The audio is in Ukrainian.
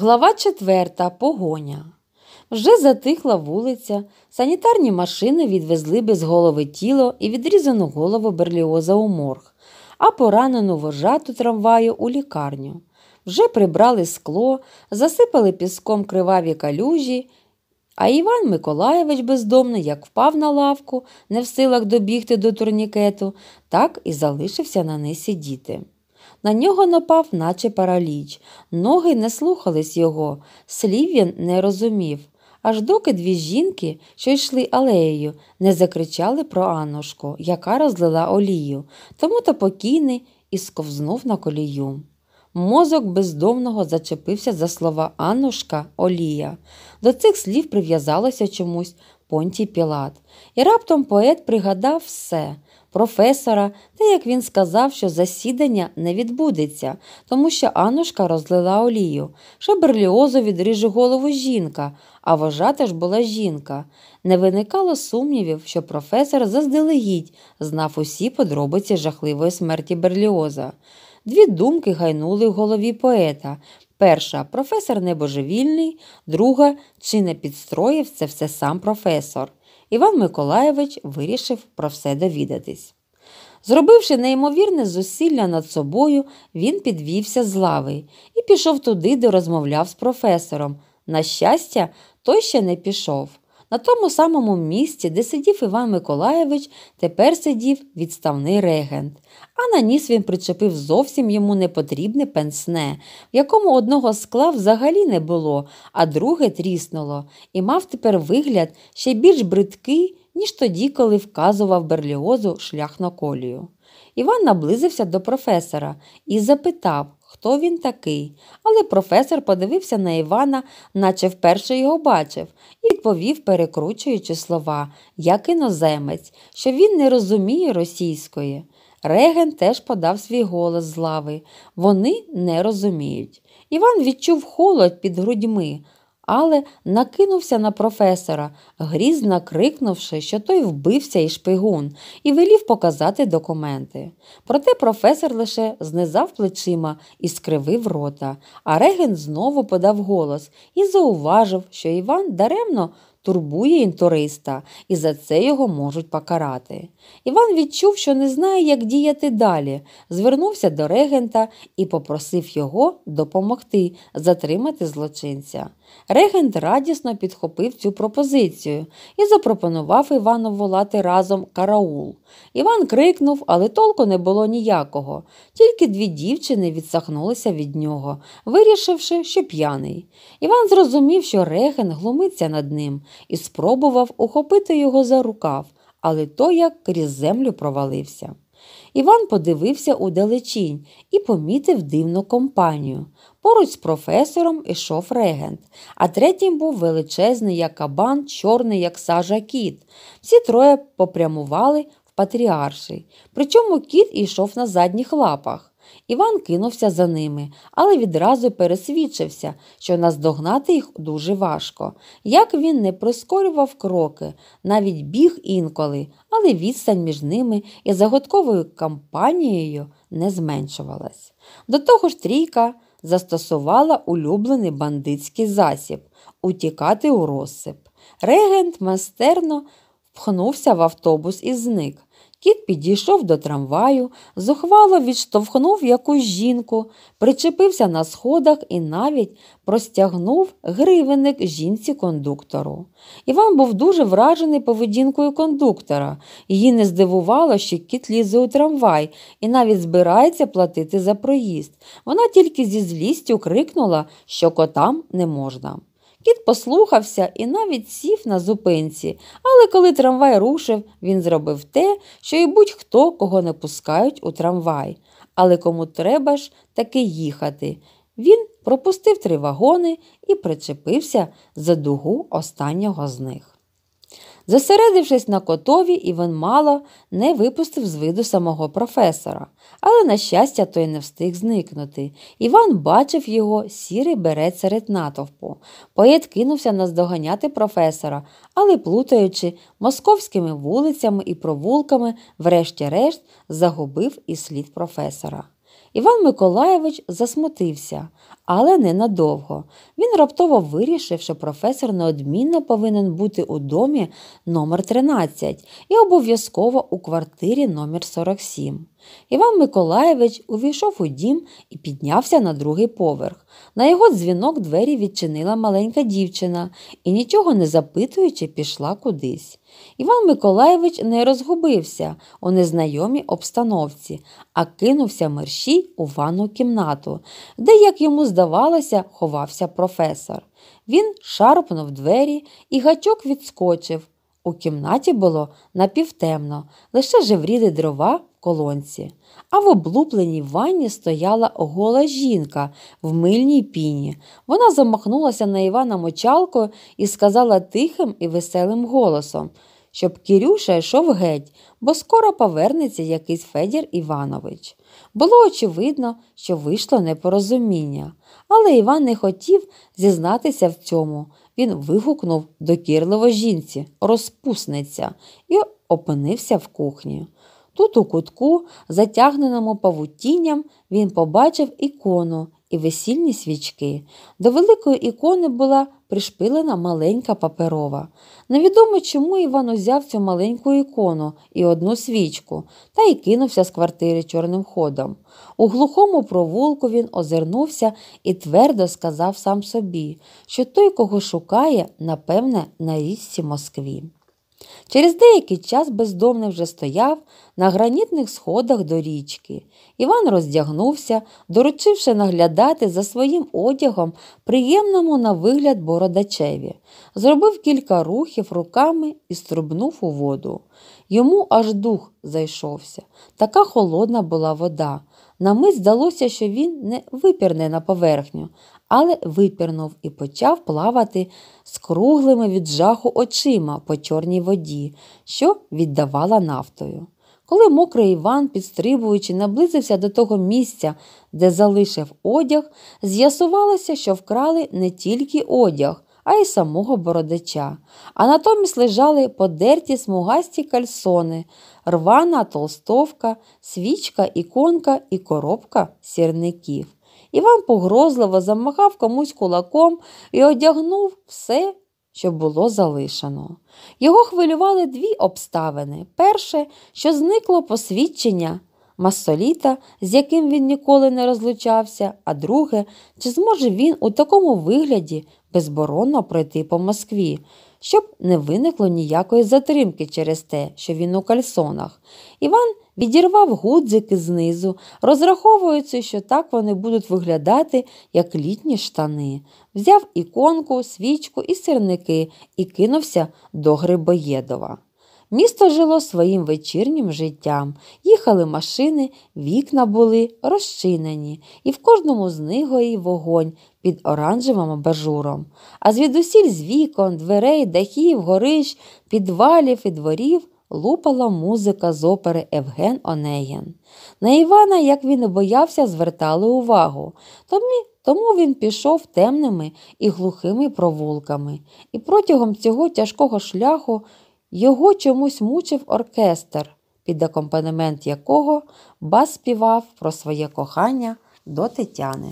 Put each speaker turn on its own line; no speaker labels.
Глава четверта. Погоня. Вже затихла вулиця. Санітарні машини відвезли без голови тіло і відрізану голову берліоза у морг, а поранену вожату трамваю у лікарню. Вже прибрали скло, засипали піском криваві калюжі. А Іван Миколаєвич бездомно, як впав на лавку, не в силах добігти до турнікету, так і залишився на ней сидіти. На нього напав, наче параліч. Ноги не слухались його, слів він не розумів. Аж доки дві жінки, що йшли алеєю, не закричали про Аннушку, яка розлила олію, тому то покійний і сковзнув на колію. Мозок бездомного зачепився за слова Аннушка Олія. До цих слів прив'язалося чомусь Понтій Пілат. І раптом поет пригадав все, професора, та як він сказав, що засідання не відбудеться, тому що Анушка розлила олію. що берліозу відріже голову жінка, а вожата ж була жінка. Не виникало сумнівів, що професор заздалегідь знав усі подробиці жахливої смерті Берліоза. Дві думки гайнули в голові поета, Перша професор небожевільний, друга чи не підстроїв це все сам професор. Іван Миколаєвич вирішив про все довідатись. Зробивши неймовірне зусилля над собою, він підвівся з лави і пішов туди, де розмовляв з професором. На щастя, той ще не пішов. На тому самому місці, де сидів Іван Миколаєвич, тепер сидів відставний регент, а на ніс він причепив зовсім йому непотрібне пенсне, в якому одного скла взагалі не було, а друге тріснуло, і мав тепер вигляд ще більш бридкий, ніж тоді, коли вказував Берліозу шлях на колію. Іван наблизився до професора і запитав, хто він такий, але професор подивився на Івана, наче вперше його бачив, і відповів, перекручуючи слова, як іноземець, що він не розуміє російської. Реген теж подав свій голос з лави. Вони не розуміють. Іван відчув холод під грудьми але накинувся на професора, грізно крикнувши, що той вбився і шпигун, і велів показати документи. Проте професор лише знизав плечима і скривив рота, а реген знову подав голос і зауважив, що Іван даремно турбує інтуриста, і за це його можуть покарати. Іван відчув, що не знає, як діяти далі, звернувся до регента і попросив його допомогти затримати злочинця. Регент радісно підхопив цю пропозицію і запропонував Івану волати разом караул. Іван крикнув, але толку не було ніякого. Тільки дві дівчини відсахнулися від нього, вирішивши, що п'яний. Іван зрозумів, що реген глумиться над ним, і спробував ухопити його за рукав, але той як крізь землю провалився. Іван подивився у далечінь і помітив дивну компанію. Поруч з професором ішов регент, а третім був величезний, як кабан, чорний, як сажа кіт. Всі троє попрямували в патріарший, причому кіт ішов на задніх лапах. Іван кинувся за ними, але відразу пересвідчився, що наздогнати їх дуже важко. Як він не прискорював кроки, навіть біг інколи, але відстань між ними і загодковою кампанією не зменшувалась. До того ж, трійка застосувала улюблений бандитський засіб утікати у розсип. Регент мастерно впхнувся в автобус і зник. Кіт підійшов до трамваю, зухвало відштовхнув якусь жінку, причепився на сходах і навіть простягнув гривенник жінці кондуктору. Іван був дуже вражений поведінкою кондуктора. Її не здивувало, що кіт лізе у трамвай і навіть збирається платити за проїзд. Вона тільки зі злістю крикнула, що котам не можна. Кіт послухався і навіть сів на зупинці, але коли трамвай рушив, він зробив те, що і будь-хто кого не пускають у трамвай. Але кому треба ж таки їхати. Він пропустив три вагони і причепився за дугу останнього з них. Зосередившись на котові, Іван мало не випустив з виду самого професора, але, на щастя, той не встиг зникнути. Іван бачив його, сірий берет серед натовпу. Поет кинувся наздоганяти професора, але, плутаючи, московськими вулицями і провулками, врешті-решт, загубив і слід професора. Іван Миколаєвич засмутився, але ненадовго. Він раптово вирішив, що професор неодмінно повинен бути у домі номер 13 і обов'язково у квартирі номер 47 Іван Миколаєвич увійшов у дім і піднявся на другий поверх. На його дзвінок двері відчинила маленька дівчина і, нічого не запитуючи, пішла кудись. Іван Миколаєвич не розгубився у незнайомій обстановці, а кинувся мерщій у ванну кімнату, де, як йому здавалося, ховався професор. Він шарпнув двері і гачок відскочив. У кімнаті було напівтемно, лише жевріли дрова колонці, а в облупленій ванні стояла гола жінка в мильній піні. Вона замахнулася на Івана мочалкою і сказала тихим і веселим голосом, щоб Кірюша йшов геть, бо скоро повернеться якийсь Федір Іванович. Було очевидно, що вийшло непорозуміння, але Іван не хотів зізнатися в цьому. Він вигукнув докірливо жінці, розпусниця, і опинився в кухні. Тут у кутку, затягненому павутінням, він побачив ікону і весільні свічки. До великої ікони була пришпилена маленька паперова. Невідомо, чому Іван узяв цю маленьку ікону і одну свічку та й кинувся з квартири чорним ходом. У глухому провулку він озирнувся і твердо сказав сам собі, що той, кого шукає, напевне, на річці Москві. Через деякий час бездомний вже стояв на гранітних сходах до річки. Іван роздягнувся, доручивши наглядати за своїм одягом приємному на вигляд бородачеві, зробив кілька рухів руками і струбнув у воду. Йому аж дух зайшовся. Така холодна була вода. На мить здалося, що він не випірне на поверхню, але випірнув і почав плавати з круглими від жаху очима по чорній воді, що віддавала нафтою. Коли мокрий Іван, підстрибуючи, наблизився до того місця, де залишив одяг, з'ясувалося, що вкрали не тільки одяг, а й самого бородача, а натомість лежали подерті смугасті кальсони, рвана толстовка, свічка, іконка і коробка сірників. Іван погрозливо замахав комусь кулаком і одягнув все, що було залишено. Його хвилювали дві обставини. Перше, що зникло посвідчення масоліта, з яким він ніколи не розлучався, а друге, чи зможе він у такому вигляді безборонно пройти по Москві щоб не виникло ніякої затримки через те, що він у кальсонах. Іван відірвав гудзики знизу, розраховуючи, що так вони будуть виглядати, як літні штани, взяв іконку, свічку і сирники і кинувся до Грибоєдова. Місто жило своїм вечірнім життям, їхали машини, вікна були розчинені, і в кожному з них горів вогонь під оранжевим абажуром. А звідусіль з вікон, дверей, дахів, горищ, підвалів і дворів лупала музика з опери Евген Онеген. На Івана, як він і боявся, звертали увагу. Тому він пішов темними і глухими провулками, і протягом цього тяжкого шляху. Його чомусь мучив оркестр, під акомпанемент якого бас співав про своє кохання до Тетяни.